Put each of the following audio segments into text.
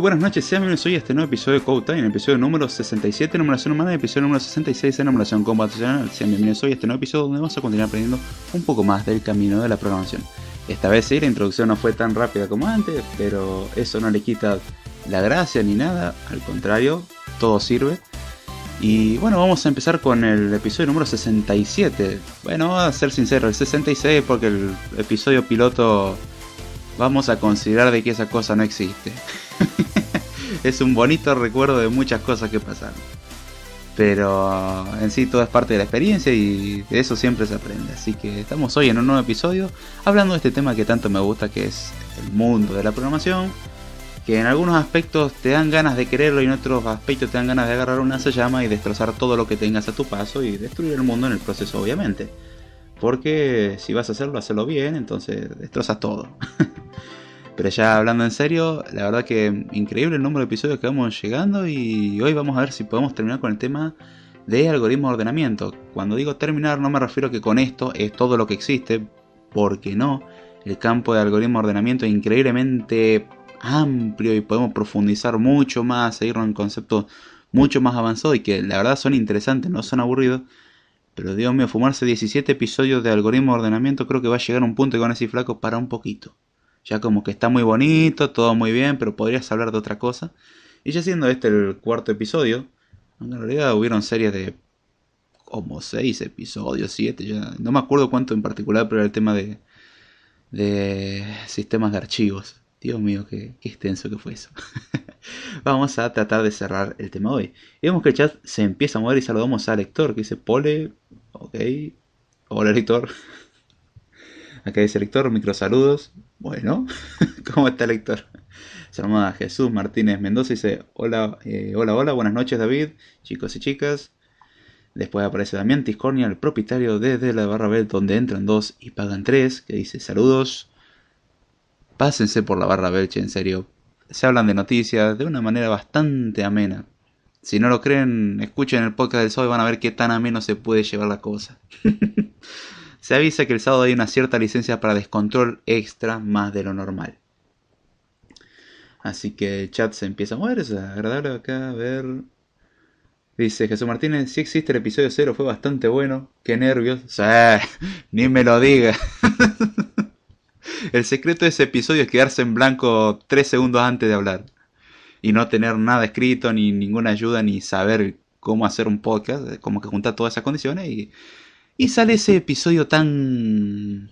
buenas noches, sean bienvenidos hoy a este nuevo episodio de Code Time, el episodio número 67 de numeración humana y episodio número 66 de numeración computacional. Sean bienvenidos hoy a este nuevo episodio donde vamos a continuar aprendiendo un poco más del camino de la programación. Esta vez sí, la introducción no fue tan rápida como antes, pero eso no le quita la gracia ni nada, al contrario, todo sirve. Y bueno, vamos a empezar con el episodio número 67. Bueno, a ser sincero, el 66 porque el episodio piloto vamos a considerar de que esa cosa no existe. es un bonito recuerdo de muchas cosas que pasaron. Pero en sí todo es parte de la experiencia y de eso siempre se aprende. Así que estamos hoy en un nuevo episodio hablando de este tema que tanto me gusta, que es el mundo de la programación. Que en algunos aspectos te dan ganas de quererlo y en otros aspectos te dan ganas de agarrar una llama y destrozar todo lo que tengas a tu paso y destruir el mundo en el proceso, obviamente. Porque si vas a hacerlo, hazlo bien, entonces destrozas todo. Pero ya hablando en serio, la verdad que increíble el número de episodios que vamos llegando y hoy vamos a ver si podemos terminar con el tema de algoritmo de ordenamiento. Cuando digo terminar no me refiero que con esto es todo lo que existe, porque no. El campo de algoritmo de ordenamiento es increíblemente amplio y podemos profundizar mucho más, seguir en conceptos mucho más avanzados y que la verdad son interesantes, no son aburridos. Pero Dios mío, fumarse 17 episodios de algoritmo de ordenamiento creo que va a llegar a un punto que van a decir flaco para un poquito. Ya como que está muy bonito, todo muy bien, pero podrías hablar de otra cosa. Y ya siendo este el cuarto episodio, en realidad hubieron series de como seis episodios, siete, ya no me acuerdo cuánto en particular, pero era el tema de, de sistemas de archivos. Dios mío, qué, qué extenso que fue eso. Vamos a tratar de cerrar el tema hoy. Y vemos que el chat se empieza a mover y saludamos al lector que dice, Pole, ok, hola lector. Acá dice el lector, microsaludos. Bueno, ¿cómo está el lector? Se llama Jesús Martínez Mendoza dice, hola, eh, hola, hola, buenas noches David, chicos y chicas. Después aparece Damián Tiscornia, el propietario desde la barra Bel donde entran dos y pagan tres, que dice saludos. Pásense por la barra Belche, en serio. Se hablan de noticias de una manera bastante amena. Si no lo creen, escuchen el podcast del sol y van a ver qué tan ameno se puede llevar la cosa. Se avisa que el sábado hay una cierta licencia para descontrol extra más de lo normal. Así que el chat se empieza a mover, es acá, a ver. Dice Jesús Martínez, si existe el episodio 0, fue bastante bueno. Qué nervios. sea, ni me lo diga. el secreto de ese episodio es quedarse en blanco tres segundos antes de hablar. Y no tener nada escrito, ni ninguna ayuda, ni saber cómo hacer un podcast. Como que juntar todas esas condiciones y y sale ese episodio tan...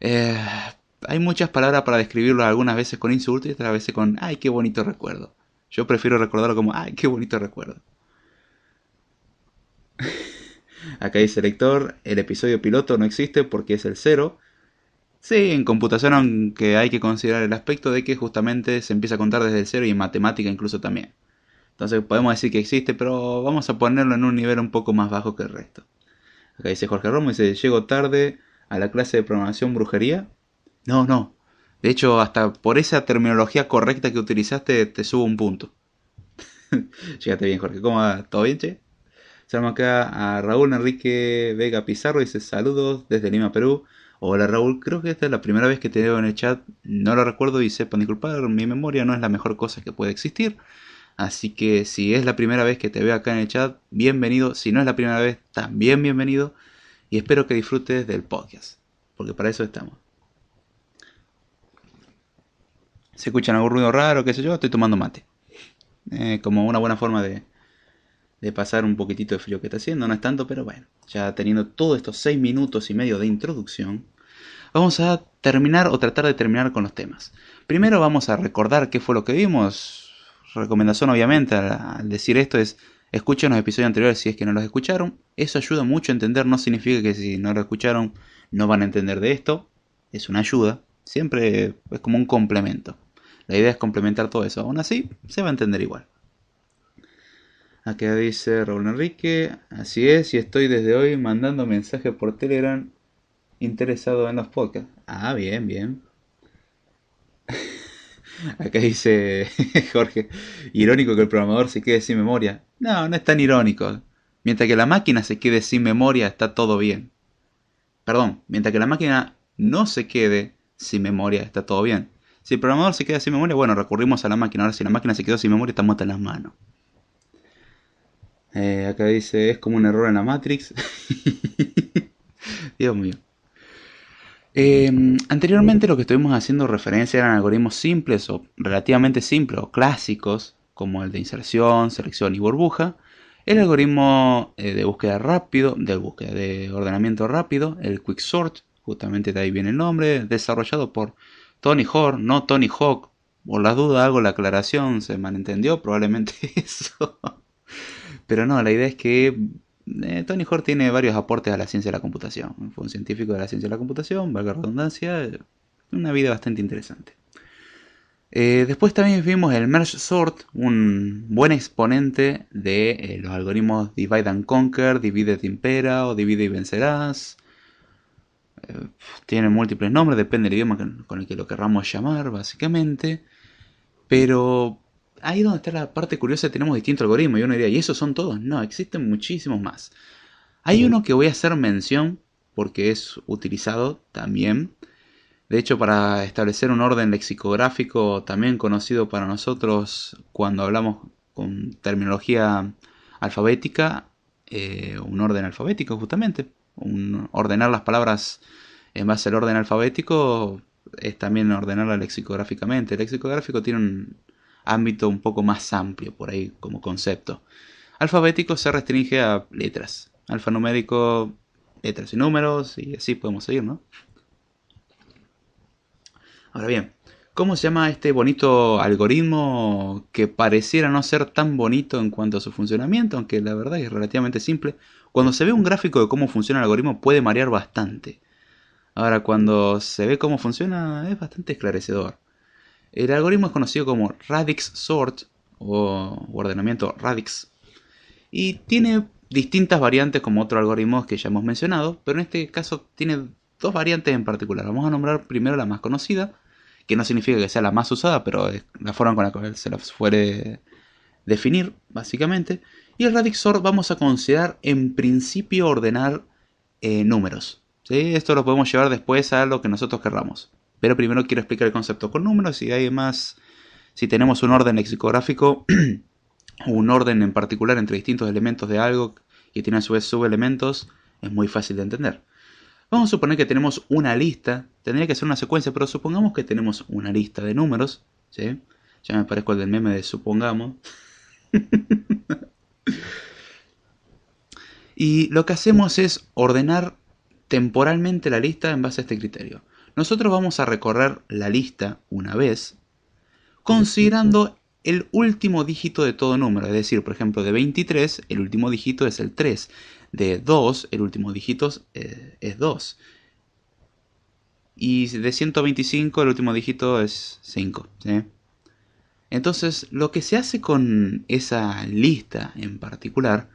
Eh, hay muchas palabras para describirlo, algunas veces con insulto y otras veces con, ay, qué bonito recuerdo. Yo prefiero recordarlo como, ay, qué bonito recuerdo. Acá dice el lector, el episodio piloto no existe porque es el cero. Sí, en computación aunque hay que considerar el aspecto de que justamente se empieza a contar desde el cero y en matemática incluso también. Entonces podemos decir que existe, pero vamos a ponerlo en un nivel un poco más bajo que el resto. Acá dice Jorge Romo, dice, llego tarde a la clase de programación brujería. No, no. De hecho, hasta por esa terminología correcta que utilizaste, te subo un punto. Llegaste bien, Jorge. ¿Cómo va? ¿Todo bien, che? Se acá a Raúl Enrique Vega Pizarro. Dice saludos desde Lima, Perú. Hola Raúl, creo que esta es la primera vez que te veo en el chat. No lo recuerdo y sepan disculpar, mi memoria no es la mejor cosa que puede existir. Así que si es la primera vez que te veo acá en el chat, bienvenido. Si no es la primera vez, también bienvenido. Y espero que disfrutes del podcast, porque para eso estamos. Se escuchan algún ruido raro, qué sé yo, estoy tomando mate. Eh, como una buena forma de, de pasar un poquitito de frío que está haciendo, no es tanto, pero bueno, ya teniendo todos estos seis minutos y medio de introducción, vamos a terminar o tratar de terminar con los temas. Primero vamos a recordar qué fue lo que vimos recomendación obviamente al, decir esto es escuchen los episodios anteriores si es que no los escucharon. Eso ayuda mucho a entender, no significa que si no lo escucharon no van a entender de esto. Es una ayuda, siempre es como un complemento. La idea es complementar todo eso, aún así se va a entender igual. Acá dice Raúl Enrique, así es, y estoy desde hoy mandando mensajes por Telegram interesado en los podcasts. Ah, bien, bien. Acá dice Jorge, irónico que el programador se quede sin memoria. No, no es tan irónico. Mientras que la máquina se quede sin memoria, está todo bien. Perdón, mientras que la máquina no se quede sin memoria, está todo bien. Si el programador se queda sin memoria, bueno, recurrimos a la máquina. Ahora, si la máquina se quedó sin memoria, estamos muerta en las manos. Eh, acá dice, es como un error en la Matrix. Dios mío. Em, anteriormente lo que estuvimos haciendo referencia eran algoritmos simples o relativamente simples o clásicos como el de inserción, selección y burbuja, el algoritmo eh, de búsqueda rápido, de búsqueda de ordenamiento rápido, el quicksort, justamente de ahí viene el nombre, desarrollado por Tony Hawk, no Tony Hawk, por las dudas hago la aclaración, se malentendió probablemente eso. Pero no, la idea es que eh, Tony Hort tiene varios aportes a la ciencia de la computación. Fue un científico de la ciencia de la computación, valga redundancia, eh, una vida bastante interesante. Eh, después también vimos el merge sort, un buen exponente de los algoritmos divide and conquer, divide te impera o divide y vencerás. tiene múltiples nombres, depende del idioma con el que lo querramos llamar, básicamente. Pero ahí donde está la parte curiosa, tenemos distintos algoritmos. Y una idea ¿y esos son todos? No, existen muchísimos más. Hay uno que voy a hacer mención porque es utilizado también. De hecho, para establecer un orden lexicográfico también conocido para nosotros cuando hablamos con terminología alfabética, eh, un orden alfabético justamente, ordenar las palabras en base al orden alfabético es también ordenarla lexicográficamente. El lexicográfico tiene un, ámbito un poco más amplio por ahí como concepto. Alfabético se restringe a letras. Alfanumérico, letras y números, y así podemos seguir, ¿no? Ahora bien, ¿cómo se llama este bonito algoritmo que pareciera no ser tan bonito en cuanto a su funcionamiento, aunque la verdad es relativamente simple? Cuando se ve un gráfico de cómo funciona el algoritmo puede marear bastante. Ahora, cuando se ve cómo funciona es bastante esclarecedor. El algoritmo es conocido como Radix Sort o, ordenamiento Radix y tiene distintas variantes como otros algoritmos que ya hemos mencionado, pero en este caso tiene dos variantes en particular. Vamos a nombrar primero la más conocida, que no significa que sea la más usada, pero es la forma con la cual se la fuere definir, básicamente. Y el radix sort vamos a considerar en principio ordenar eh, números. Esto lo podemos llevar después a lo que nosotros querramos. Pero primero quiero explicar el concepto con números y además si tenemos un orden lexicográfico, un orden en particular entre distintos elementos de algo que tiene a su vez subelementos, es muy fácil de entender. Vamos a suponer que tenemos una lista, tendría que ser una secuencia, pero supongamos que tenemos una lista de números, ¿sí? Ya me parezco el del meme de supongamos. y lo que hacemos es ordenar temporalmente la lista en base a este criterio. Nosotros vamos a recorrer la lista una vez, considerando el último dígito de todo número. Es decir, por ejemplo, de 23, el último dígito es el 3. De 2, el último dígito es 2. Eh, y de 125, el último dígito es 5. Entonces, lo que se hace con esa lista en particular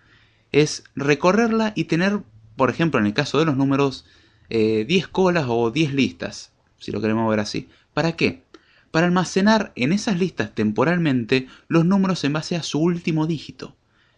es recorrerla y tener, por ejemplo, en el caso de los números, 10 eh, colas o 10 listas, si lo queremos ver así. ¿Para qué? Para almacenar en esas listas temporalmente los números en base a su último dígito.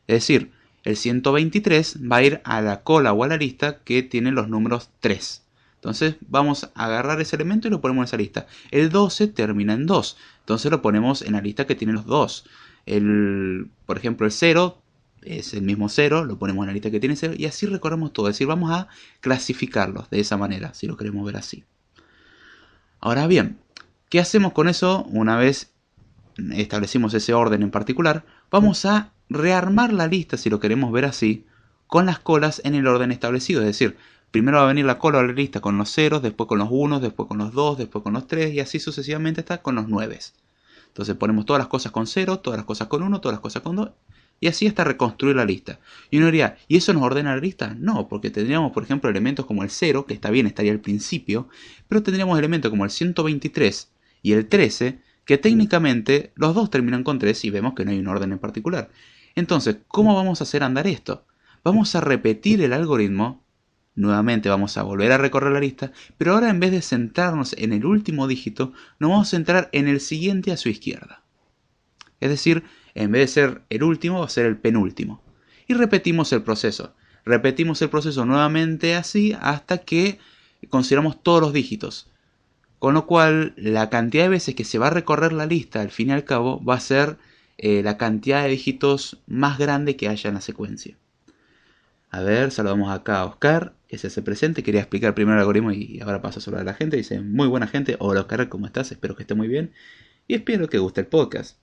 Es decir, el 123 va a ir a la cola o a la lista que tiene los números 3. Entonces vamos a agarrar ese elemento y lo ponemos en esa lista. El 12 termina en 2, entonces lo ponemos en la lista que tiene los 2. El, por ejemplo, el 0 es el mismo 0, lo ponemos en la lista que tiene 0 y así recorremos todo. Es decir, vamos a clasificarlos de esa manera, si lo queremos ver así. Ahora bien, ¿qué hacemos con eso? Una vez establecimos ese orden en particular, vamos a rearmar la lista, si lo queremos ver así, con las colas en el orden establecido. Es decir, primero va a venir la cola a la lista con los ceros, después con los unos, después con los dos, después con los tres y así sucesivamente hasta con los nueves. Entonces ponemos todas las cosas con 0, todas las cosas con 1, todas las cosas con 2 y así hasta reconstruir la lista. Y uno diría, ¿y eso nos ordena la lista? No, porque tendríamos, por ejemplo, elementos como el 0, que está bien, estaría al principio, pero tendríamos elementos como el 123 y el 13, que técnicamente los dos terminan con 3 y vemos que no hay un orden en particular. Entonces, ¿cómo vamos a hacer andar esto? Vamos a repetir el algoritmo Nuevamente vamos a volver a recorrer la lista, pero ahora en vez de centrarnos en el último dígito, nos vamos a centrar en el siguiente a su izquierda. Es decir, en vez de ser el último, va a ser el penúltimo. Y repetimos el proceso. Repetimos el proceso nuevamente así hasta que consideramos todos los dígitos. Con lo cual, la cantidad de veces que se va a recorrer la lista, al fin y al cabo, va a ser eh, la cantidad de dígitos más grande que haya en la secuencia. A ver, saludamos acá a Oscar, que se hace presente. Quería explicar primero el algoritmo y ahora paso a saludar a la gente. Dice, muy buena gente. Hola Oscar, ¿cómo estás? Espero que esté muy bien. Y espero que guste el podcast.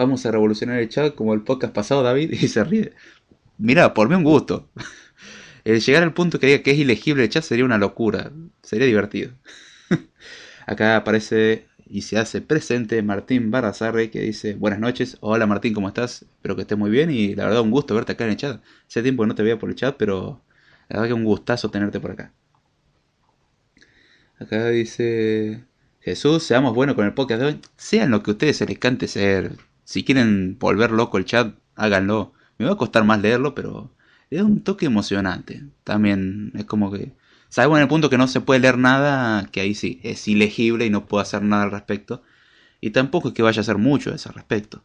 Vamos a revolucionar el chat como el podcast pasado, David, y se ríe. Mira, por mí un gusto. El llegar al punto que diga que es ilegible el chat sería una locura. Sería divertido. Acá aparece y se hace presente Martín Barrazarre que dice buenas noches, hola Martín, ¿cómo estás? Espero que estés muy bien y la verdad un gusto verte acá en el chat. Hace tiempo que no te veía por el chat, pero la verdad que un gustazo tenerte por acá. Acá dice Jesús, seamos buenos con el podcast de hoy. Sean lo que ustedes se les cante ser. Si quieren volver loco el chat, háganlo. Me va a costar más leerlo, pero es un toque emocionante. También es como que. Salvo en el punto que no se puede leer nada, que ahí sí, es ilegible y no puedo hacer nada al respecto. Y tampoco es que vaya a hacer mucho a ese respecto.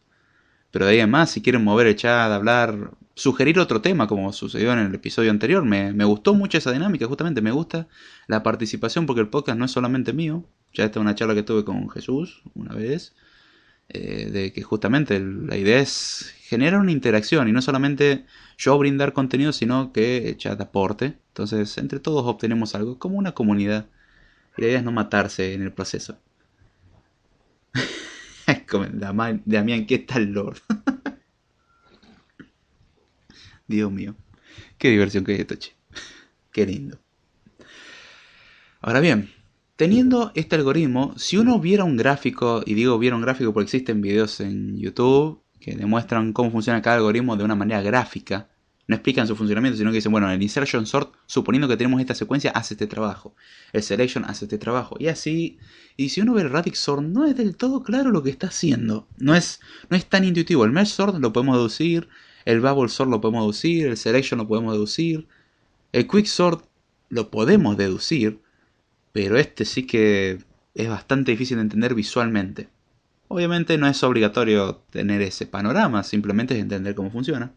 Pero de ahí además, si quieren mover el chat, hablar, sugerir otro tema, como sucedió en el episodio anterior, me, me gustó mucho esa dinámica, justamente me gusta la participación porque el podcast no es solamente mío. Ya es una charla que tuve con Jesús una vez. Eh, de que justamente la idea es generar una interacción y no solamente yo brindar contenido, sino que echar chat aporte. Entonces, entre todos obtenemos algo como una comunidad. Y la idea es no matarse en el proceso. Damián, ¿qué tal Lord? Dios mío, qué diversión que hay esto, che. Qué lindo. Ahora bien, Teniendo este algoritmo, si uno viera un gráfico, y digo viera un gráfico porque existen videos en YouTube que demuestran cómo funciona cada algoritmo de una manera gráfica, no explican su funcionamiento, sino que dicen, bueno, el insertion sort, suponiendo que tenemos esta secuencia, hace este trabajo. El selection hace este trabajo. Y así, y si uno ve el radix sort, no es del todo claro lo que está haciendo. No es, no es tan intuitivo. El merge sort lo podemos deducir, el bubble sort lo podemos deducir, el selection lo podemos deducir, el quick sort lo podemos deducir, pero este sí que es bastante difícil de entender visualmente. Obviamente no es obligatorio tener ese panorama, simplemente es entender cómo funciona.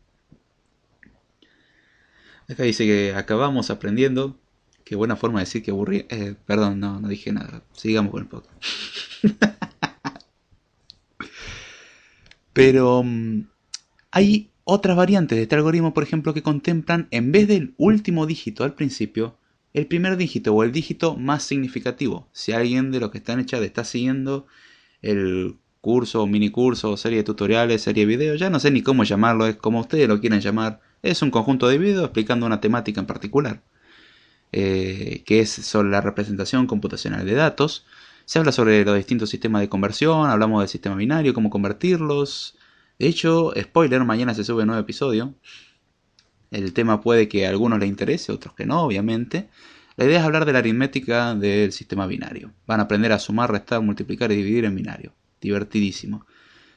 Acá dice que acabamos aprendiendo. Qué buena forma de decir que aburrí. Eh, perdón, no, no dije nada. Sigamos con el podcast. Pero mm, hay otras variantes de este algoritmo, por ejemplo, que contemplan, en vez del último dígito al principio, el primer dígito o el dígito más significativo. Si alguien de los que están hechas está siguiendo el curso, mini curso, serie de tutoriales, serie de videos, ya no sé ni cómo llamarlo, es como ustedes lo quieran llamar, es un conjunto de videos explicando una temática en particular, eh, que es sobre la representación computacional de datos. Se habla sobre los distintos sistemas de conversión, hablamos del sistema binario, cómo convertirlos. De hecho, spoiler, mañana se sube un nuevo episodio. El tema puede que a algunos les interese, otros que no, obviamente. La idea es hablar de la aritmética del sistema binario. Van a aprender a sumar, restar, multiplicar y dividir en binario. Divertidísimo.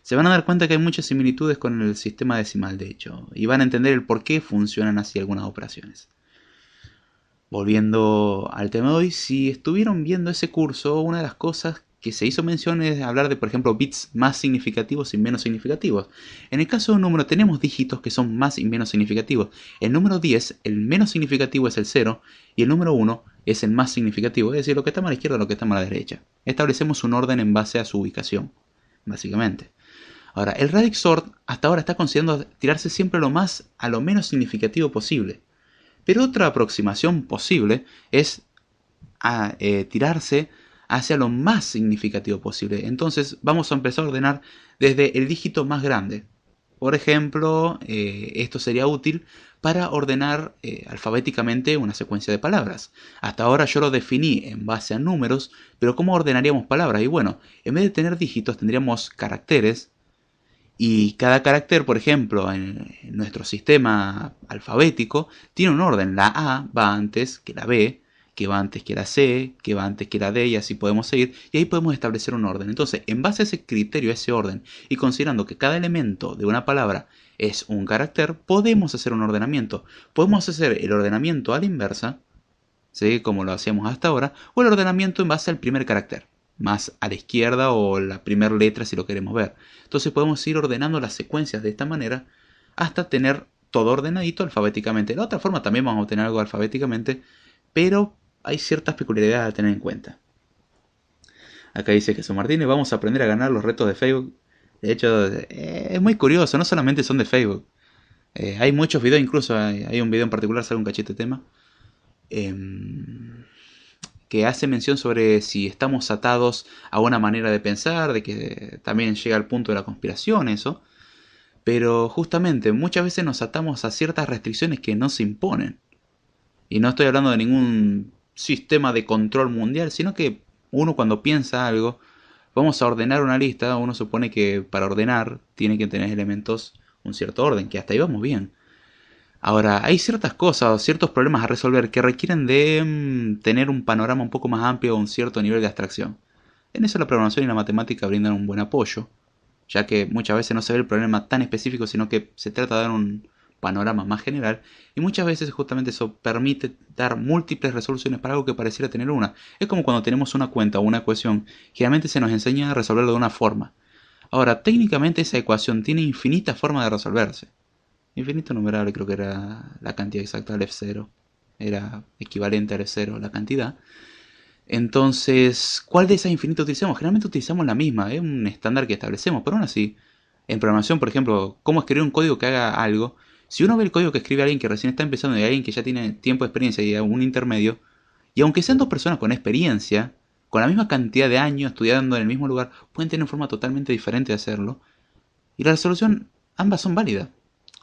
Se van a dar cuenta que hay muchas similitudes con el sistema decimal, de hecho, y van a entender el por qué funcionan así algunas operaciones. Volviendo al tema de hoy, si estuvieron viendo ese curso, una de las cosas que se hizo mención es hablar de, por ejemplo, bits más significativos y menos significativos. En el caso de un número tenemos dígitos que son más y menos significativos. El número 10, el menos significativo es el 0 y el número 1 es el más significativo, es decir, lo que está a la izquierda lo que está a la derecha. Establecemos un orden en base a su ubicación, básicamente. Ahora, el radix sort hasta ahora está considerando tirarse siempre lo más a lo menos significativo posible. Pero otra aproximación posible es eh, tirarse hacia lo más significativo posible. Entonces vamos a empezar a ordenar desde el dígito más grande. Por ejemplo, eh, esto sería útil para ordenar eh, alfabéticamente una secuencia de palabras. Hasta ahora yo lo definí en base a números, pero ¿cómo ordenaríamos palabras? Y bueno, en vez de tener dígitos tendríamos caracteres y cada carácter, por ejemplo, en nuestro sistema alfabético tiene un orden. La A va antes que la B, que va antes que la C, que va antes que la D y así podemos seguir. Y ahí podemos establecer un orden. Entonces, en base a ese criterio, a ese orden, y considerando que cada elemento de una palabra es un carácter, podemos hacer un ordenamiento. Podemos hacer el ordenamiento a la inversa, ¿sí? como lo hacíamos hasta ahora, o el ordenamiento en base al primer carácter más a la izquierda o la primera letra si lo queremos ver. Entonces podemos ir ordenando las secuencias de esta manera hasta tener todo ordenadito alfabéticamente. De la otra forma también vamos a obtener algo alfabéticamente, pero hay ciertas peculiaridades a tener en cuenta. Acá dice Jesús Martínez, vamos a aprender a ganar los retos de Facebook. De hecho, eh, es muy curioso, no solamente son de Facebook. Eh, hay muchos videos, incluso hay, un video en particular, sale un cachete tema, em, que hace mención sobre si estamos atados a una manera de pensar, de que también llega al punto de la conspiración eso. Pero justamente muchas veces nos atamos a ciertas restricciones que no se imponen. Y no estoy hablando de ningún sistema de control mundial, sino que uno cuando piensa algo, vamos a ordenar una lista, uno supone que para ordenar tiene que tener elementos un cierto orden, que hasta ahí vamos bien. Ahora, hay ciertas cosas, ciertos problemas a resolver que requieren de mm, tener un panorama un poco más amplio o un cierto nivel de abstracción. En eso la programación y la matemática brindan un buen apoyo, ya que muchas veces no se ve el problema tan específico, sino que se trata de dar un, panorama más general y muchas veces justamente eso permite dar múltiples resoluciones para algo que pareciera tener una. Es como cuando tenemos una cuenta o una ecuación, generalmente se nos enseña a resolverlo de una forma. Ahora, técnicamente esa ecuación tiene infinita forma de resolverse. Infinito numerable creo que era la cantidad exacta del F0. Era equivalente al F0 la cantidad. Entonces, ¿cuál de esas infinitas utilizamos? Generalmente utilizamos la misma, es un estándar que establecemos, pero aún así, en programación, por ejemplo, cómo escribir un código que haga algo, si uno ve el código que escribe alguien que recién está empezando y alguien que ya tiene tiempo de experiencia y algún intermedio, y aunque sean dos personas con experiencia, con la misma cantidad de años estudiando en el mismo lugar, pueden tener una forma totalmente diferente de hacerlo. Y la resolución, ambas son válidas.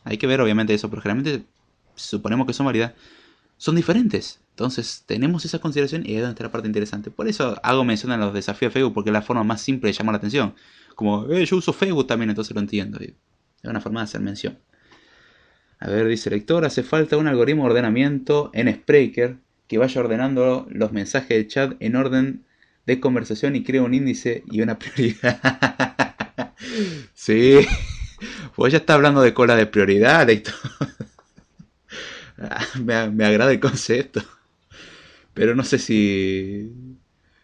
Hay que ver obviamente eso, pero generalmente suponemos que son válidas. Son diferentes. Entonces tenemos esa consideración y ahí es donde está la parte interesante. Por eso hago mención a los desafíos de Facebook, porque es la forma más simple de llamar la atención. Como, eh, yo uso Facebook también, entonces lo entiendo. Es una forma de hacer mención. A ver, dice el lector, hace falta un algoritmo de ordenamiento en Spreaker que vaya ordenando los mensajes de chat en orden de conversación y crea un índice y una prioridad. sí, pues ya está hablando de cola de prioridad, lector. me, agrada el concepto. Pero no sé si,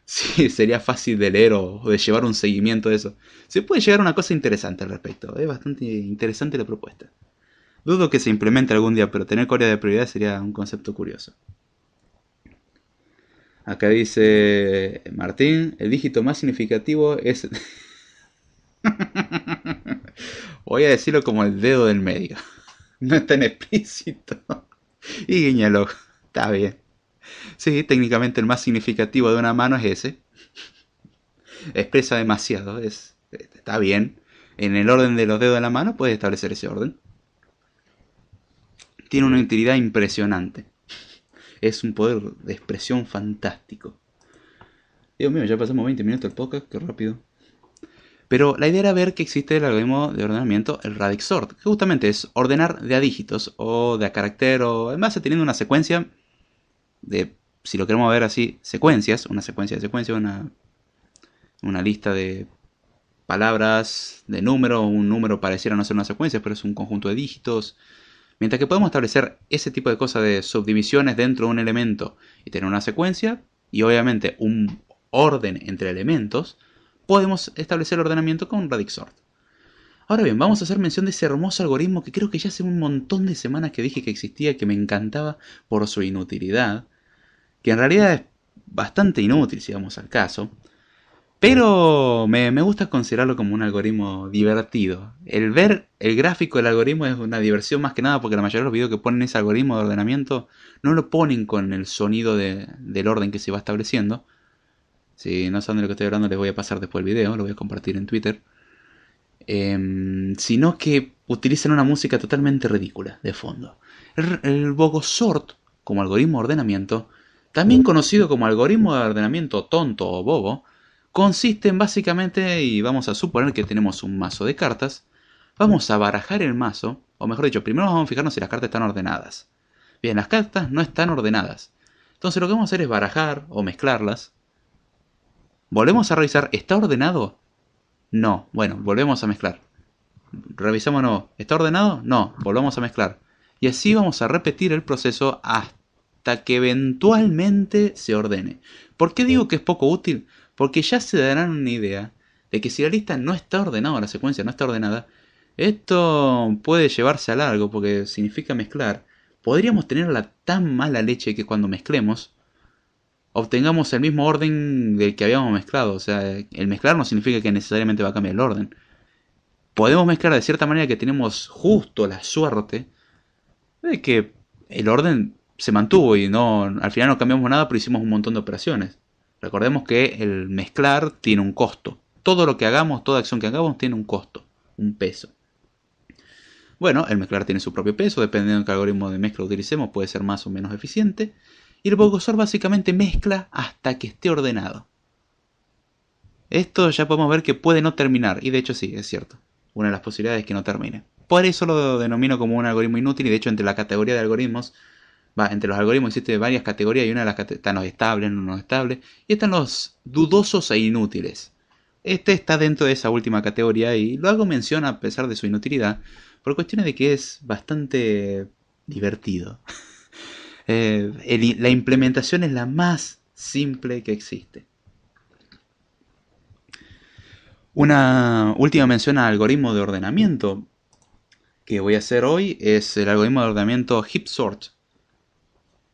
si sería fácil de leer o, de llevar un seguimiento de eso. Se puede llegar a una cosa interesante al respecto. Es bastante interesante la propuesta. Dudo que se implemente algún día, pero tener Corea de prioridad sería un concepto curioso. Acá dice Martín, el dígito más significativo es... Voy a decirlo como el dedo del medio. No es tan explícito. Y guiñalo. Está bien. Sí, técnicamente el más significativo de una mano es ese. Expresa demasiado. está bien. En el orden de los dedos de la mano puedes establecer ese orden tiene una utilidad impresionante. Es un poder de expresión fantástico. Dios mío, ya pasamos 20 minutos del podcast, qué rápido. Pero la idea era ver que existe el algoritmo de ordenamiento, el radix sort, que justamente es ordenar de a dígitos o de a carácter o en base teniendo una secuencia de, si lo queremos ver así, secuencias, una secuencia de secuencias, una, una lista de palabras, de números, un número pareciera no ser una secuencia, pero es un conjunto de dígitos, Mientras que podemos establecer ese tipo de cosas de subdivisiones dentro de un elemento y tener una secuencia y obviamente un orden entre elementos, podemos establecer el ordenamiento con radix sort. Ahora bien, vamos a hacer mención de ese hermoso algoritmo que creo que ya hace un montón de semanas que dije que existía, que me encantaba por su inutilidad, que en realidad es bastante inútil si vamos al caso, pero me, gusta considerarlo como un algoritmo divertido. El ver el gráfico del algoritmo es una diversión más que nada porque la mayoría de los videos que ponen ese algoritmo de ordenamiento no lo ponen con el sonido del orden que se va estableciendo. Si no saben de lo que estoy hablando les voy a pasar después el video, lo voy a compartir en Twitter. Em, sino que utilizan una música totalmente ridícula de fondo. El, el Bogosort, como algoritmo de ordenamiento, también conocido como algoritmo de ordenamiento tonto o bobo, consisten básicamente, y vamos a suponer que tenemos un mazo de cartas, vamos a barajar el mazo, o mejor dicho, primero vamos a fijarnos si las cartas están ordenadas. Bien, las cartas no están ordenadas. Entonces lo que vamos a hacer es barajar o mezclarlas. Volvemos a revisar, ¿está ordenado? No, bueno, volvemos a mezclar. Revisamos no, ¿está ordenado? No, Volvemos a mezclar. Y así vamos a repetir el proceso hasta que eventualmente se ordene. ¿Por qué digo que es poco útil? porque ya se darán una idea de que si la lista no está ordenada, la secuencia no está ordenada, esto puede llevarse a largo porque significa mezclar. Podríamos tenerla tan mala leche que cuando mezclemos obtengamos el mismo orden del que habíamos mezclado. O sea, el mezclar no significa que necesariamente va a cambiar el orden. Podemos mezclar de cierta manera que tenemos justo la suerte de que el orden se mantuvo y no al final no cambiamos nada, pero hicimos un montón de operaciones. Recordemos que el mezclar tiene un costo. Todo lo que hagamos, toda acción que hagamos tiene un costo, un peso. Bueno, el mezclar tiene su propio peso, dependiendo de qué algoritmo de mezcla utilicemos, puede ser más o menos eficiente. Y el Bogosor básicamente mezcla hasta que esté ordenado. Esto ya podemos ver que puede no terminar, y de hecho sí, es cierto. Una de las posibilidades es que no termine. Por eso lo denomino como un algoritmo inútil, y de hecho entre la categoría de algoritmos entre los algoritmos existe varias categorías y una de las están los estables, no estables, y están los dudosos e inútiles. Este está dentro de esa última categoría y lo hago mención a pesar de su inutilidad, por cuestiones de que es bastante divertido. Eh, la implementación es la más simple que existe. Una última mención al algoritmo de ordenamiento que voy a hacer hoy es el algoritmo de ordenamiento HipSort.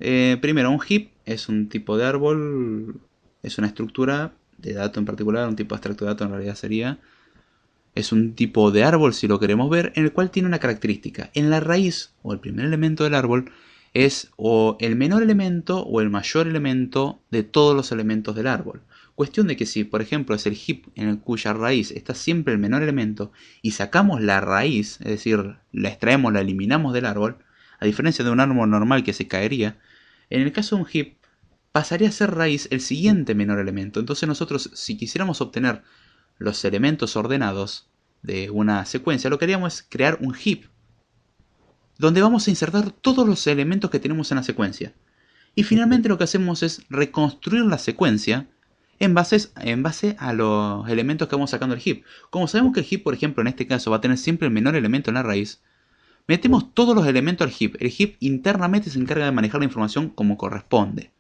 Eh, primero, un heap es un tipo de árbol, es una estructura de dato en particular, un tipo abstracto de dato en realidad sería. Es un tipo de árbol, si lo queremos ver, en el cual tiene una característica. En la raíz o el primer elemento del árbol es o el menor elemento o el mayor elemento de todos los elementos del árbol. Cuestión de que si, por ejemplo, es el heap en el cuya raíz está siempre el menor elemento y sacamos la raíz, es decir, la extraemos, la eliminamos del árbol, a diferencia de un árbol normal que se caería, en el caso de un heap, pasaría a ser raíz el siguiente menor elemento. Entonces nosotros, si quisiéramos obtener los elementos ordenados de una secuencia, lo que haríamos es crear un heap, donde vamos a insertar todos los elementos que tenemos en la secuencia. Y finalmente lo que hacemos es reconstruir la secuencia en, base a los elementos que vamos sacando del heap. Como sabemos que el heap, por ejemplo, en este caso va a tener siempre el menor elemento en la raíz, Metemos todos los elementos al heap. El heap internamente se encarga de manejar la información como corresponde.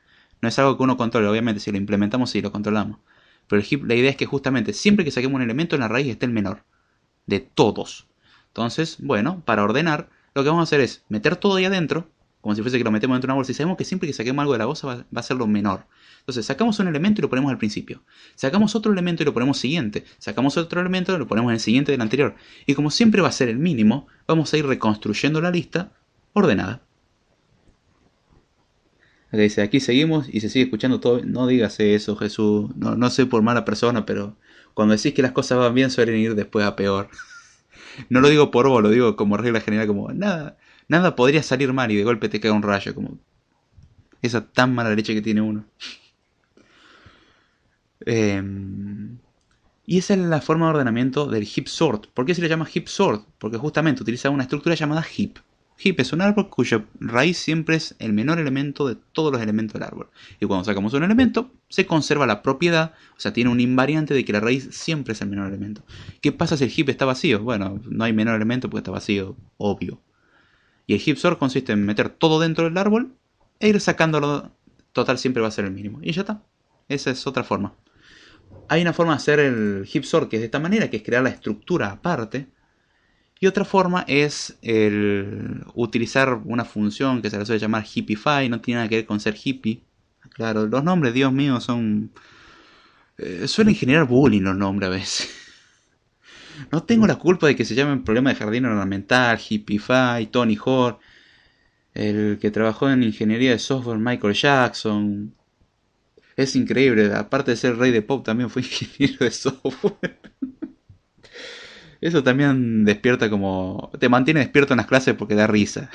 No es algo que uno controle, obviamente, si lo implementamos sí lo controlamos. Pero el heap, la idea es que justamente siempre que saquemos un elemento en la raíz esté el menor. De todos. Entonces, bueno, para ordenar, lo que vamos a hacer es meter todo ahí adentro, como si fuese que lo metemos dentro de una bolsa, y sabemos que siempre que saquemos algo de la bolsa va, a ser lo menor. Entonces, sacamos un elemento y lo ponemos al principio. Sacamos otro elemento y lo ponemos siguiente. Sacamos otro elemento y lo ponemos en el siguiente del anterior. Y como siempre va a ser el mínimo, vamos a ir reconstruyendo la lista ordenada. dice, aquí seguimos y se sigue escuchando todo. No digas eso, Jesús. No, no soy por mala persona, pero cuando decís que las cosas van bien suelen ir después a peor. no lo digo por vos, lo digo como regla general, como nada Nada podría salir mal y de golpe te cae un rayo, como esa tan mala leche que tiene uno. Em, y esa es la forma de ordenamiento del heap sort. ¿Por qué se le llama heap sort? Porque justamente utiliza una estructura llamada heap. Heap es un árbol cuya raíz siempre es el menor elemento de todos los elementos del árbol. Y cuando sacamos un elemento, se conserva la propiedad, o sea, tiene un invariante de que la raíz siempre es el menor elemento. ¿Qué pasa si el heap está vacío? Bueno, no hay menor elemento porque está vacío, obvio. Y el heap sort consiste en meter todo dentro del árbol e ir sacándolo. Total siempre va a ser el mínimo. Y ya está. Esa es otra forma. Hay una forma de hacer el heap sort que es de esta manera, que es crear la estructura aparte. Y otra forma es el utilizar una función que se le suele llamar hippify. No tiene nada que ver con ser hippie. Claro, los nombres, Dios mío, son... Eh, suelen generar bullying los nombres a veces. No tengo mm. la culpa de que se llamen problema de jardín ornamental, hippify, Tony Hoare, el que trabajó en ingeniería de software Michael Jackson. Es increíble, aparte de ser rey de pop, también fue ingeniero de software. Eso también despierta como... Te mantiene despierto en las clases porque da risa.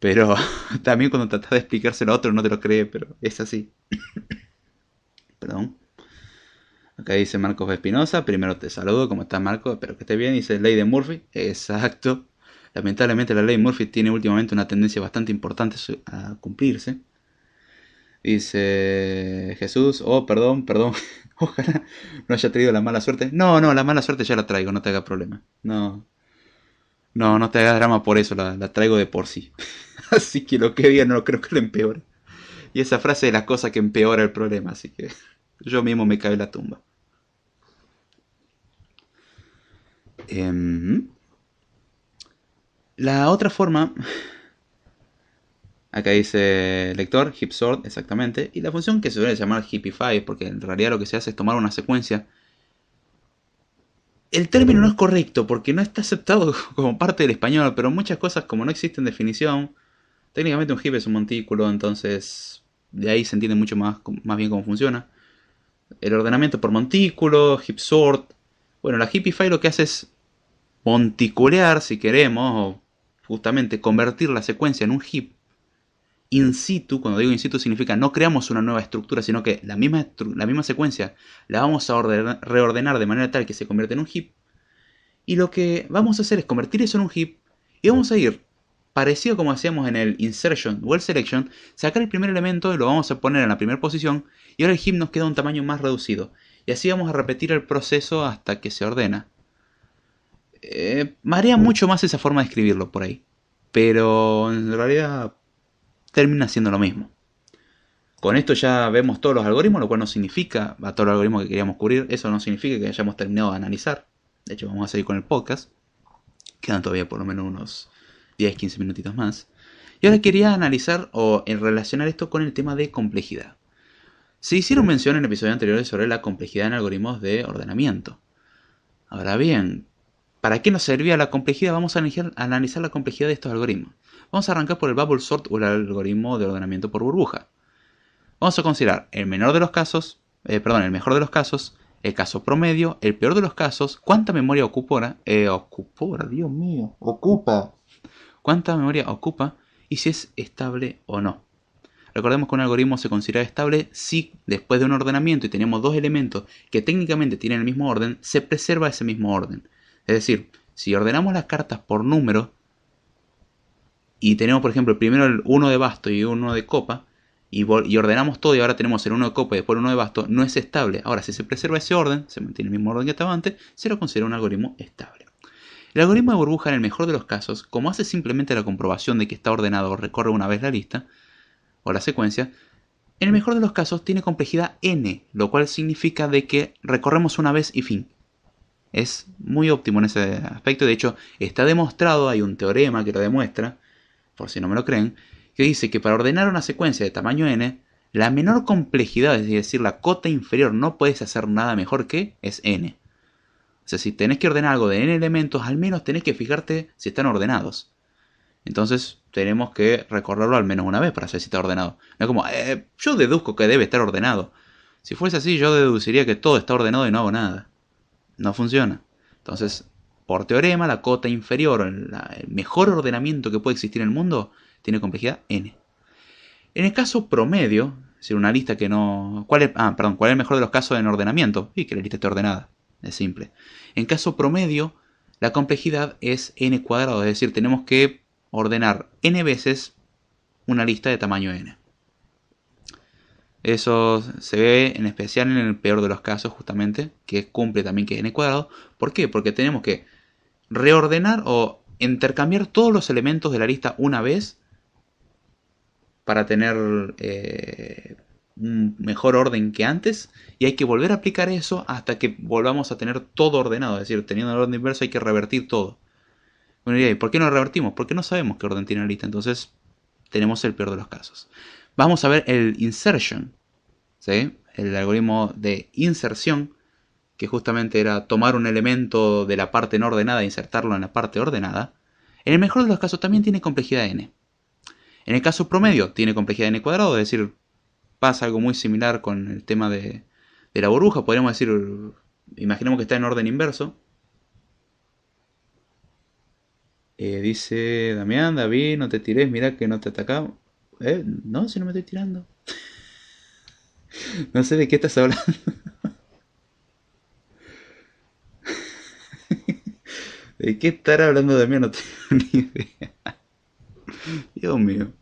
Pero también cuando tratas de explicárselo a otro no te lo cree, pero es así. Perdón. Acá dice Marcos Espinosa, primero te saludo, ¿cómo estás Marcos? Espero que estés bien. Dice ley de Murphy, exacto. Lamentablemente la ley de Murphy tiene últimamente una tendencia bastante importante a cumplirse. Dice Jesús, oh, perdón, perdón, ojalá no haya traído la mala suerte. No, no, la mala suerte ya la traigo, no te haga problema. No, no, no te hagas drama por eso, la, traigo de por sí. Así que lo que diga no creo que lo empeore. Y esa frase es la cosa que empeora el problema, así que yo mismo me cae la tumba. Em, la otra forma, acá dice lector, sword, exactamente, y la función que se suele llamar hipify, porque en realidad lo que se hace es tomar una secuencia. El término no es correcto porque no está aceptado como parte del español, pero muchas cosas como no existen definición, técnicamente un hip es un montículo, entonces de ahí se entiende mucho más, más bien cómo funciona el ordenamiento por montículo, heap sort. Bueno, la Hippify lo que hace es monticulear, si queremos, o justamente convertir la secuencia en un heap in situ. Cuando digo in situ significa no creamos una nueva estructura, sino que la misma, la misma secuencia la vamos a reordenar de manera tal que se convierte en un heap. Y lo que vamos a hacer es convertir eso en un heap y vamos a ir parecido como hacíamos en el insertion o el selection, sacar el primer elemento, y lo vamos a poner en la primera posición y ahora el heap nos queda un tamaño más reducido. Y así vamos a repetir el proceso hasta que se ordena. Eh, marea mucho más esa forma de escribirlo por ahí. Pero en realidad termina siendo lo mismo. Con esto ya vemos todos los algoritmos, lo cual no significa a todos los algoritmos que queríamos cubrir, eso no significa que hayamos terminado de analizar. De hecho, vamos a seguir con el podcast. Quedan todavía por lo menos unos 10-15 minutitos más. Y ahora quería analizar o eh, relacionar esto con el tema de complejidad. Se hicieron mención en episodios anteriores sobre la complejidad en algoritmos de ordenamiento. Ahora bien, ¿para qué nos servía la complejidad? Vamos a analizar la complejidad de estos algoritmos. Vamos a arrancar por el bubble sort o el algoritmo de ordenamiento por burbuja. Vamos a considerar el menor de los casos, eh, perdón, el mejor de los casos, el caso promedio, el peor de los casos, cuánta memoria ocupora, eh, ocupora, Dios mío, ocupa, cuánta memoria ocupa y si es estable o no. Recordemos que un algoritmo se considera estable si después de un ordenamiento y tenemos dos elementos que técnicamente tienen el mismo orden, se preserva ese mismo orden. Es decir, si ordenamos las cartas por número y tenemos por ejemplo primero el 1 de basto y uno de copa, y, y ordenamos todo y ahora tenemos el 1 de copa y después el 1 de basto, no es estable. Ahora, si se preserva ese orden, se mantiene el mismo orden que estaba antes, se lo considera un algoritmo estable. El algoritmo de burbuja en el mejor de los casos, como hace simplemente la comprobación de que está ordenado o recorre una vez la lista, o la secuencia, en el mejor de los casos tiene complejidad n, lo cual significa de que recorremos una vez y fin. Es muy óptimo en ese aspecto, de hecho está demostrado, hay un teorema que lo demuestra, por si no me lo creen, que dice que para ordenar una secuencia de tamaño n, la menor complejidad, es decir, la cota inferior no puedes hacer nada mejor que, es n. O sea, si tenés que ordenar algo de n elementos, al menos tenés que fijarte si están ordenados. Entonces tenemos que recorrerlo al menos una vez para saber si está ordenado. No es como, eh, yo deduzco que debe estar ordenado. Si fuese así, yo deduciría que todo está ordenado y no hago nada. No funciona. Entonces, por teorema, la cota inferior, la, el mejor ordenamiento que puede existir en el mundo, tiene complejidad n. En el caso promedio, es decir, una lista que no... ¿cuál ah, perdón, ¿cuál es el mejor de los casos en ordenamiento? Y que la lista esté ordenada. Es simple. En caso promedio, la complejidad es n cuadrado, es decir, tenemos que ordenar n veces una lista de tamaño n. Eso se ve en especial en el peor de los casos, justamente, que cumple también que es n cuadrado. ¿Por qué? Porque tenemos que reordenar o intercambiar todos los elementos de la lista una vez para tener eh, mejor orden que antes y hay que volver a aplicar eso hasta que volvamos a tener todo ordenado. Es decir, teniendo el orden inverso hay que revertir todo. Bueno, ¿y por qué no revertimos? Porque no sabemos qué orden tiene la lista, entonces tenemos el peor de los casos. Vamos a ver el insertion, el algoritmo de inserción, que justamente era tomar un elemento de la parte no ordenada e insertarlo en la parte ordenada. En el mejor de los casos también tiene complejidad n. En el caso promedio tiene complejidad n cuadrado, es decir, pasa algo muy similar con el tema de, la burbuja, podríamos decir, imaginemos que está en orden inverso. Eh, dice Damián, David, no te tires, mira que no te atacamos. Eh, no, si no me estoy tirando. no sé de qué estás hablando. ¿De qué estar hablando Damián? No tengo ni idea. Dios mío.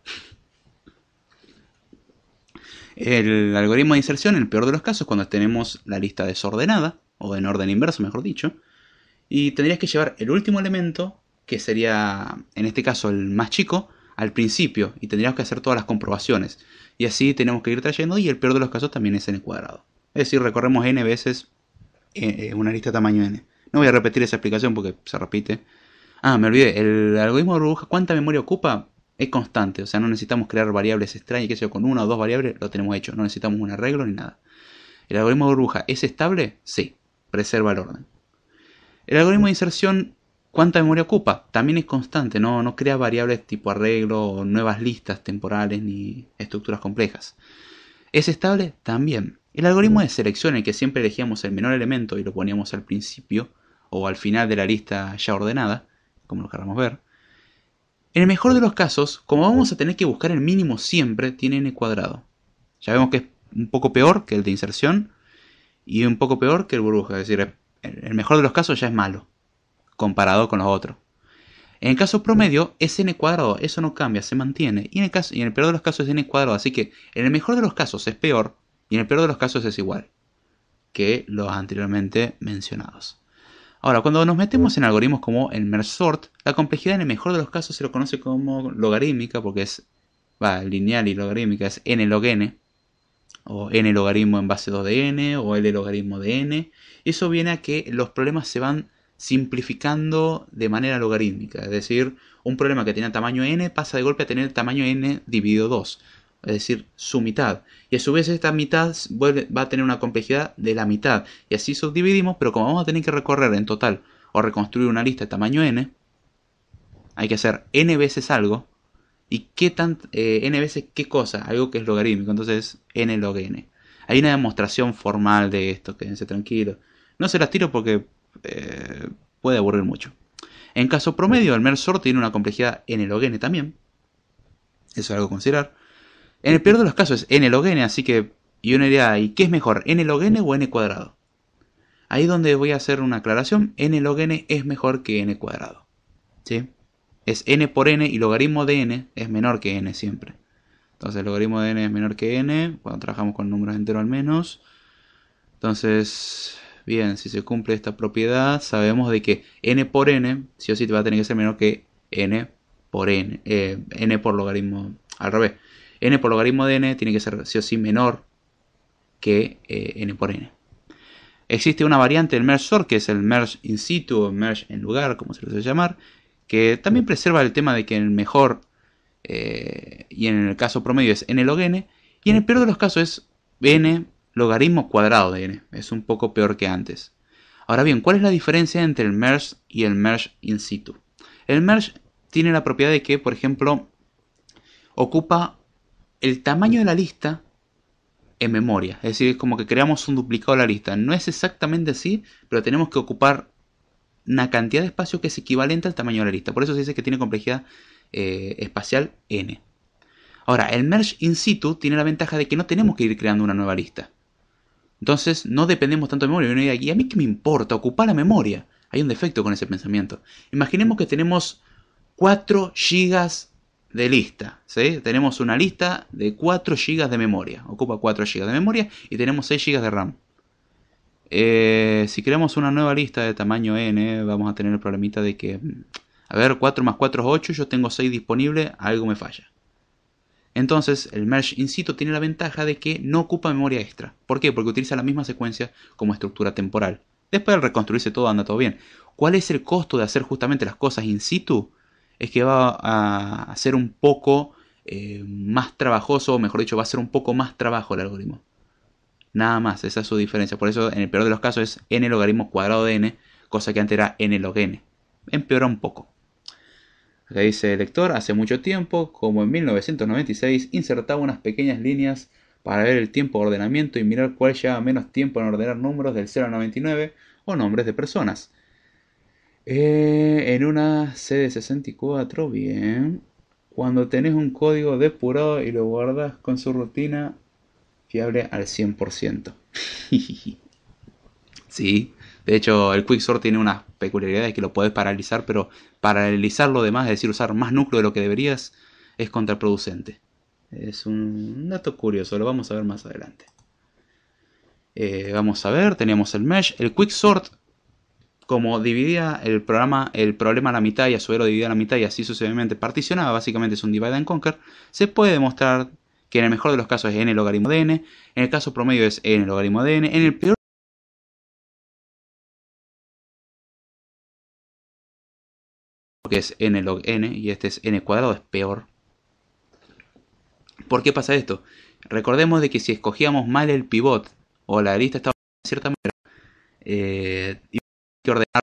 El algoritmo de inserción, el peor de los casos, cuando tenemos la lista desordenada, o en orden inverso, mejor dicho, y tendrías que llevar el último elemento, que sería en este caso el más chico, al principio, y tendríamos que hacer todas las comprobaciones. Y así tenemos que ir trayendo, y el peor de los casos también es n cuadrado. Es decir, recorremos n veces eh, eh, una lista tamaño n. No voy a repetir esa explicación porque se repite. Ah, me olvidé. El algoritmo de burbuja, ¿cuánta memoria ocupa? es constante, o sea, no necesitamos crear variables extrañas, que sea con una o dos variables lo tenemos hecho, no necesitamos un arreglo ni nada. ¿El algoritmo de burbuja es estable? Sí, preserva el orden. El algoritmo de inserción, ¿cuánta memoria ocupa? También es constante, no, no crea variables tipo arreglo, nuevas listas temporales ni estructuras complejas. ¿Es estable? También. El algoritmo de selección, en el que siempre elegíamos el menor elemento y lo poníamos al principio o al final de la lista ya ordenada, como lo queramos ver, en el mejor de los casos, como vamos a tener que buscar el mínimo siempre, tiene n cuadrado. Ya vemos que es un poco peor que el de inserción y un poco peor que el burbuja. Es decir, el mejor de los casos ya es malo, comparado con los otros. En el caso promedio es n cuadrado, eso no cambia, se mantiene. Y en el, caso, y en el peor de los casos es n cuadrado, así que en el mejor de los casos es peor y en el peor de los casos es igual que los anteriormente mencionados. Ahora, cuando nos metemos en algoritmos como el merge la complejidad en el mejor de los casos se lo conoce como logarítmica, porque es lineal y logarítmica, es n log n, o n logaritmo en base 2 de n, o l logaritmo de n. Eso viene a que los problemas se van simplificando de manera logarítmica, es decir, un problema que tenía tamaño n pasa de golpe a tener tamaño n dividido 2 es decir, su mitad. Y a su vez esta mitad va a tener una complejidad de la mitad. Y así subdividimos, pero como vamos a tener que recorrer en total o reconstruir una lista de tamaño n, hay que hacer n veces algo. ¿Y qué tan, eh, n veces qué cosa? Algo que es logarítmico, entonces n log n. Hay una demostración formal de esto, quédense tranquilos. No se las tiro porque eh, puede aburrir mucho. En caso promedio, el MERSOR tiene una complejidad n log n también. Eso es algo a considerar. En el peor de los casos es n log n, así que y una idea ¿y qué es mejor, n log n o n cuadrado? Ahí donde voy a hacer una aclaración, n log n es mejor que n cuadrado. ¿sí? Es n por n y logaritmo de n es menor que n siempre. Entonces logaritmo de n es menor que n, cuando trabajamos con números enteros al menos. Entonces, bien, si se cumple esta propiedad, sabemos de que n por n, si o sí, te va a tener que ser menor que n por n, eh, n por logaritmo al revés n por logaritmo de n tiene que ser sí o sí menor que eh, n por n. Existe una variante del merge sort, que es el merge in situ o merge en lugar, como se lo suele llamar, que también preserva el tema de que en el mejor eh, y en el caso promedio es n log n, y en el peor de los casos es n logaritmo cuadrado de n, es un poco peor que antes. Ahora bien, ¿cuál es la diferencia entre el merge y el merge in situ? El merge tiene la propiedad de que, por ejemplo, ocupa el tamaño de mm. la lista en memoria. Es decir, es como que creamos un duplicado de la lista. No es exactamente así, pero tenemos que ocupar una cantidad de espacio que es equivalente al tamaño de la lista. Por eso se dice que tiene complejidad eh, espacial n. Ahora, el merge in situ tiene la ventaja de que no tenemos que ir creando una nueva lista. Entonces, no dependemos tanto de memoria. Uno aquí, ¿y a mí qué me importa? Ocupar la memoria. Hay un defecto con ese pensamiento. Imaginemos que tenemos 4 gigas de lista. ¿sí? Tenemos una lista de 4 GB de memoria. Ocupa 4 GB de memoria y tenemos 6 GB de RAM. Eh, si creamos una nueva lista de tamaño N, vamos a tener el problemita de que, mm, a ver, 4 más 4 es 8, yo tengo 6 disponible, algo me falla. Entonces, el merge in situ tiene la ventaja de que no ocupa memoria extra. ¿Por qué? Porque utiliza la misma secuencia como estructura temporal. Después de reconstruirse todo anda todo bien. ¿Cuál es el costo de hacer justamente las cosas in situ? es que va a, ser un poco eh, más trabajoso, o mejor dicho, va a ser un poco más trabajo el algoritmo. Nada más, esa es su diferencia. Por eso, en el peor de los casos, es n logaritmo cuadrado de n, cosa que antes era n log n. Empeora un poco. Acá dice el lector, hace mucho tiempo, como en 1996, insertaba unas pequeñas líneas para ver el tiempo de ordenamiento y mirar cuál lleva menos tiempo en ordenar números del 0 al 99 o nombres de personas. Eh, en una CD64, bien. Cuando tenés un código depurado y lo guardas con su rutina fiable al 100%. sí, de hecho el Quicksort tiene unas peculiaridades que lo puedes paralizar, pero paralizar lo demás, es decir, usar más núcleo de lo que deberías, es contraproducente. Es un dato curioso, lo vamos a ver más adelante. Eh, vamos a ver, teníamos el mesh. El quicksort como dividía el programa, el problema a la mitad y a su dividía a la mitad y así sucesivamente particionaba, básicamente es un divide and conquer, se puede demostrar que en el mejor de los casos es n logaritmo de n, en el caso promedio es n logaritmo de n, en el peor que es n log n y este es n cuadrado es peor. ¿Por qué pasa esto? Recordemos de que si escogíamos mal el pivot o la lista estaba en cierta manera, eh, que ordenar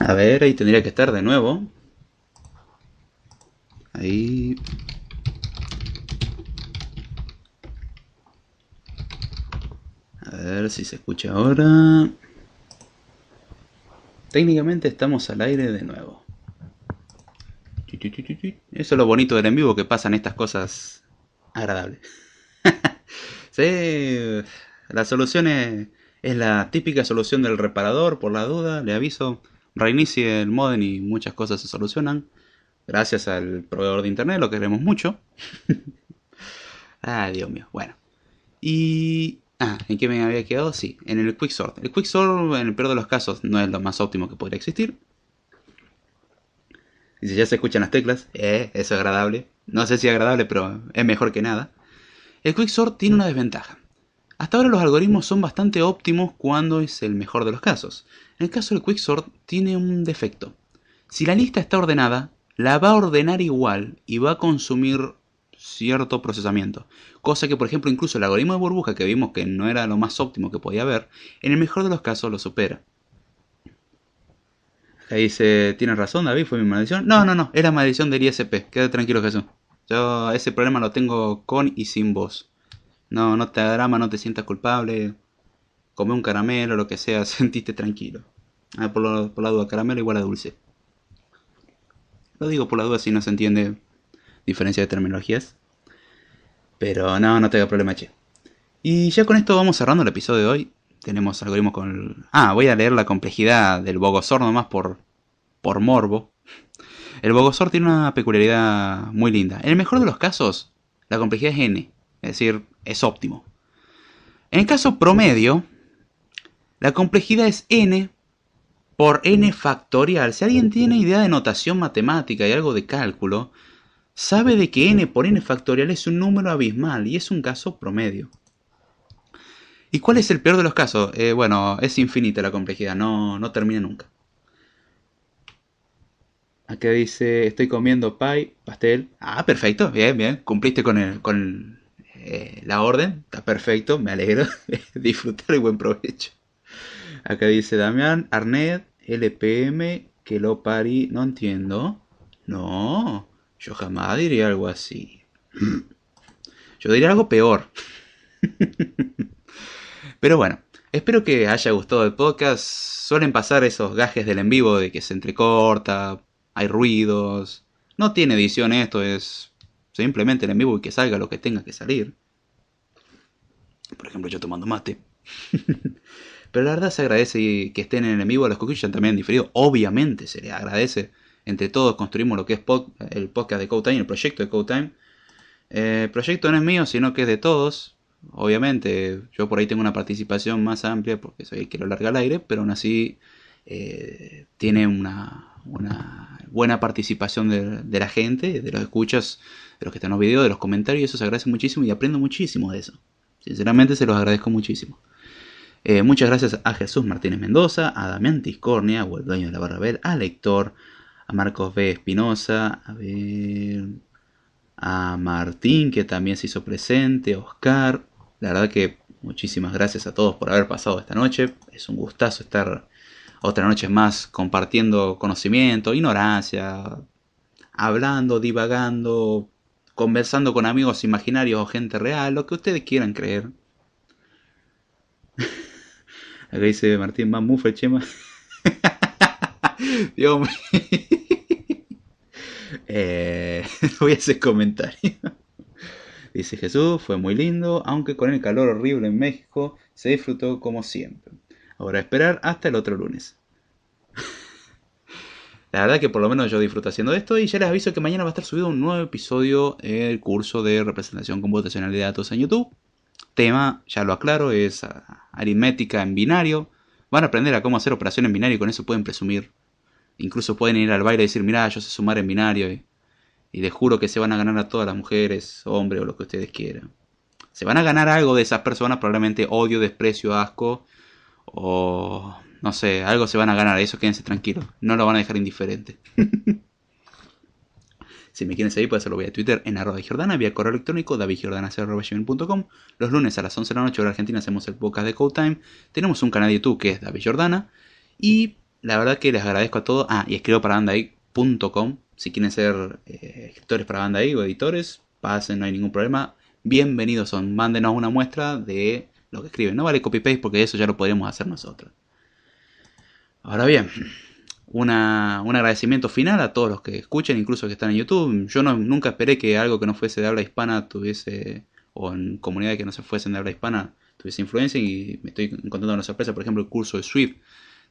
A ver, ahí tendría que estar de nuevo. Ahí... A ver si se escucha ahora. Técnicamente estamos al aire de nuevo. Eso es lo bonito del en vivo, que pasan estas cosas agradables. sí, la solución es, es la típica solución del reparador, por la duda, le aviso reinicie el modem y muchas cosas se solucionan. Gracias al proveedor de internet, lo queremos mucho. ah, Dios mío. Bueno. Y... Ah, ¿en qué me había quedado? Sí, en el quicksort. El quicksort, en el peor de los casos, no es lo más óptimo que podría existir. Y si ya se escuchan las teclas, eh, eso es agradable. No sé si es agradable, pero es mejor que nada. El quicksort tiene una desventaja. Hasta ahora los algoritmos son bastante óptimos cuando es el mejor de los casos. En el caso del quicksort tiene un defecto. Si la lista está ordenada, la va a ordenar igual y va a consumir cierto procesamiento. Cosa que, por ejemplo, incluso el algoritmo de burbuja que vimos que no era lo más óptimo que podía haber, en el mejor de los casos lo supera. Ahí dice, tienes razón David, fue mi maldición. No, no, no, era maldición del ISP. Quédate tranquilo Jesús. Yo ese problema lo tengo con y sin vos. No, no te drama, no te sientas culpable. Come un caramelo, o lo que sea, sentiste tranquilo. Ah, por, la, duda, caramelo igual a dulce. Lo digo por la duda si no se entiende diferencia de terminologías. Pero no, no te problema, che. Y ya con esto vamos cerrando el episodio de hoy. Tenemos algoritmos con... Ah, voy a leer la complejidad del Bogosor nomás por, por morbo. El Bogosor tiene una peculiaridad muy linda. En el mejor de los casos, la complejidad es n. Es decir, es óptimo. En el caso promedio, la complejidad es n por n factorial. Si alguien tiene idea de notación matemática y algo de cálculo, sabe de que n por n factorial es un número abismal y es un caso promedio. ¿Y cuál es el peor de los casos? Eh, bueno, es infinita la complejidad, no, no termina nunca. Aquí dice, estoy comiendo pie, pastel. Ah, perfecto, bien, bien, cumpliste con con el eh, la orden. Está perfecto, me alegro. Disfrutar y buen provecho. Acá dice Damián, Arned, LPM, que lo parí... No entiendo. No, yo jamás diría algo así. Yo diría algo peor. Pero bueno, espero que haya gustado el podcast. Suelen pasar esos gajes del en vivo de que se entrecorta, hay ruidos. No tiene edición esto, es Simplemente el en vivo y que salga lo que tenga que salir. Por ejemplo, yo tomando mate. Pero la verdad se agradece que estén en vivo a los ya también diferido. Obviamente se les agradece. Entre todos construimos lo que es el podcast de Code el proyecto de Code Time. Eh, el proyecto no es mío, sino que es de todos. Obviamente, yo por ahí tengo una participación más amplia porque soy el que lo larga al aire, pero aún así eh, tiene una, buena participación de, de, la gente, de los escuchas de los que están en los videos, de los comentarios, eso se agradece muchísimo y aprendo muchísimo de eso. Sinceramente se los agradezco muchísimo. Eh, muchas gracias a Jesús Martínez Mendoza, a Damián Tiscornia, o el dueño de la barra Bell, al lector, a Marcos B. Espinosa, a a Martín que también se hizo presente, a Oscar. La verdad que muchísimas gracias a todos por haber pasado esta noche. Es un gustazo estar otra noche más compartiendo conocimiento, ignorancia, hablando, divagando, conversando con amigos imaginarios o gente real, lo que ustedes quieran creer. Acá dice Martín más Chema. Dios mío. Eh, voy a hacer comentario. Dice Jesús, fue muy lindo, aunque con el calor horrible en México, se disfrutó como siempre. Ahora esperar hasta el otro lunes. La verdad que por lo menos yo disfruto haciendo esto y ya les aviso que mañana va a estar subido un nuevo episodio el curso de representación computacional de datos en YouTube. Tema, ya lo aclaro, es aritmética en binario. Van a aprender a cómo hacer operaciones en binario y con eso pueden presumir. Incluso pueden ir al baile y decir, mirá, yo sé sumar en binario. Y, y les juro que se van a ganar a todas las mujeres, hombres o lo que ustedes quieran. Se van a ganar algo de esas personas, probablemente odio, desprecio, asco o no sé, algo se van a ganar, eso quédense tranquilos, no lo van a dejar indiferente. si me quieren seguir, pueden hacerlo vía Twitter en arroba jordana, vía correo electrónico davidjordana.com Los lunes a las 11 de la noche hora argentina hacemos el podcast de Code Time. Tenemos un canal de YouTube que es David Jordana. Y la verdad que les agradezco a todos. Ah, y escribo para bandai.com. Si quieren ser eh, escritores para Bandai o editores, pasen, no hay ningún problema. Bienvenidos son, mándenos una muestra de lo que escriben. No vale copy-paste porque eso ya lo podríamos hacer nosotros. Ahora bien, un agradecimiento final a todos los que escuchen, incluso que están en YouTube. Yo no, nunca esperé que algo que no fuese de habla hispana tuviese, o en comunidades que no se fuesen de habla hispana, tuviese influencia y me estoy encontrando una sorpresa. Por ejemplo, el curso de Swift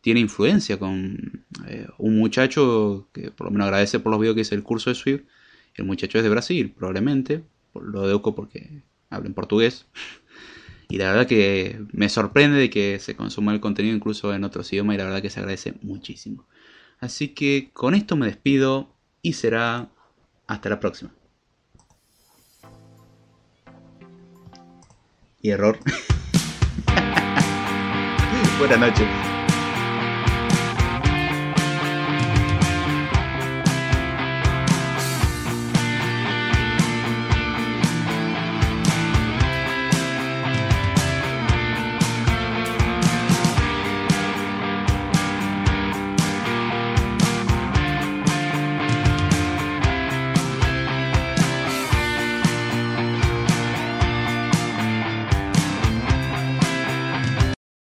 tiene influencia con eh, un muchacho que por lo menos agradece por los videos que es el curso de Swift. El muchacho es de Brasil, probablemente. Lo deduco porque habla en portugués y la verdad que me sorprende de que se consuma el contenido incluso en otros idiomas y la verdad que se agradece muchísimo. Así que con esto me despido y será hasta la próxima. Y error. Buenas noches.